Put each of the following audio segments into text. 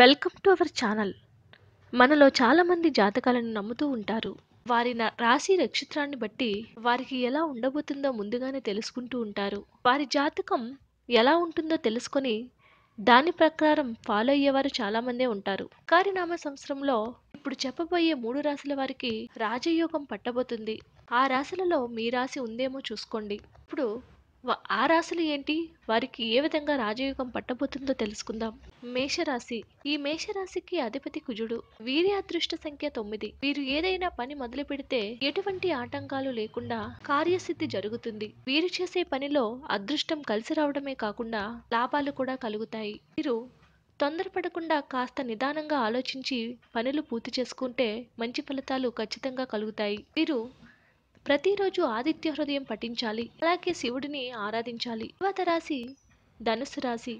welcome to our channel మనలో చాలామంది జాతకాలను నమ్ముతూ ఉంటారు వారి రాశి నక్షత్రాన్ని బట్టి వారికి ఎలా ఉండబోతుందో ముందుగానే తెలుసుకుంటూ ఉంటారు వారి జాతకం ఎలా ఉంటుందో తెలుసుకొని దాని ప్రకారం ఫాలో అయ్యేవారు చాలామందే ఉంటారు కారినామ సంవత్సరంలో ఇప్పుడు చెప్పబోయే మూడు రాశుల వారికి రాజయోగం పట్టబోతుంది ఆ రాశులలో మీ రాశి ఉందేమో చూసుకోండి ఇప్పుడు ఆ రాశులు ఏంటి వారికి ఏ విధంగా రాజయోగం పట్టబోతుందో తెలుసుకుందాం మేషరాశి ఈ మేషరాశికి అధిపతి కుజుడు వీరి అదృష్ట సంఖ్య తొమ్మిది వీరు ఏదైనా పని మొదలు పెడితే ఎటువంటి ఆటంకాలు లేకుండా కార్యసిద్ధి జరుగుతుంది వీరు చేసే పనిలో అదృష్టం కలిసి రావడమే కాకుండా లాభాలు కూడా కలుగుతాయి వీరు తొందరపడకుండా కాస్త నిదానంగా ఆలోచించి పనులు పూర్తి చేసుకుంటే మంచి ఫలితాలు ఖచ్చితంగా కలుగుతాయి వీరు ప్రతిరోజు ఆదిత్య హృదయం పఠించాలి అలాగే శివుడిని ఆరాధించాలి తర్వాత రాశి ధనుసు రాశి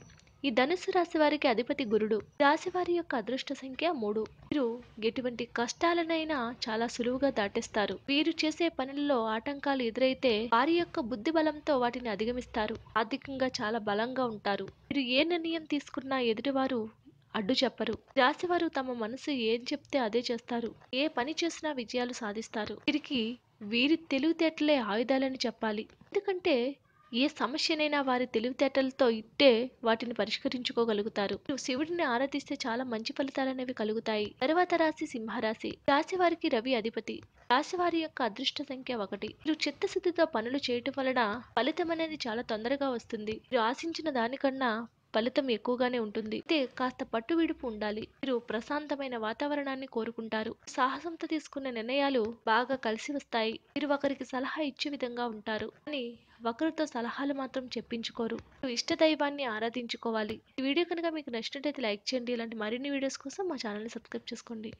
ఈ ధనుసు రాశి వారికి అధిపతి గురుడు రాశి వారి యొక్క అదృష్ట సంఖ్య మూడు వీరు ఎటువంటి కష్టాలనైనా చాలా సులువుగా దాటిస్తారు వీరు చేసే పనుల్లో ఆటంకాలు ఎదురైతే వారి యొక్క బుద్ధి బలంతో వాటిని అధిగమిస్తారు ఆర్థికంగా చాలా బలంగా ఉంటారు వీరు ఏ నిర్ణయం తీసుకున్నా ఎదుటివారు అడ్డు చెప్పరు రాశివారు తమ మనసు ఏం చెప్తే అదే చేస్తారు ఏ పని చేసినా విజయాలు సాధిస్తారు వీరికి వీరి తెలివితేటలే ఆయుధాలని చెప్పాలి ఎందుకంటే ఏ సమస్యనైనా వారి తెలివితేటలతో ఇట్టే వాటిని పరిష్కరించుకోగలుగుతారు శివుడిని ఆరాధిస్తే చాలా మంచి ఫలితాలనేవి కలుగుతాయి తర్వాత రాశి సింహరాశి రాశి వారికి రవి అధిపతి రాశి వారి యొక్క అదృష్ట సంఖ్య ఒకటి మీరు చిత్తశుద్ధితో పనులు చేయటం వలన ఫలితం అనేది చాలా తొందరగా వస్తుంది మీరు ఆశించిన దానికన్నా ఫలితం ఎక్కువగానే ఉంటుంది అయితే కాస్త పట్టు విడుపు ఉండాలి మీరు ప్రశాంతమైన వాతావరణాన్ని కోరుకుంటారు సాహసంతో తీసుకున్న నిర్ణయాలు బాగా కలిసి వస్తాయి మీరు ఒకరికి సలహా ఇచ్చే విధంగా ఉంటారు అని ఒకరితో సలహాలు మాత్రం చెప్పించుకోరు ఇష్ట దైవాన్ని ఆరాధించుకోవాలి ఈ వీడియో కనుక మీకు నచ్చినట్లయితే లైక్ చేయండి ఇలాంటి మరిన్ని వీడియోస్ కోసం మా ఛానల్ని సబ్స్క్రైబ్ చేసుకోండి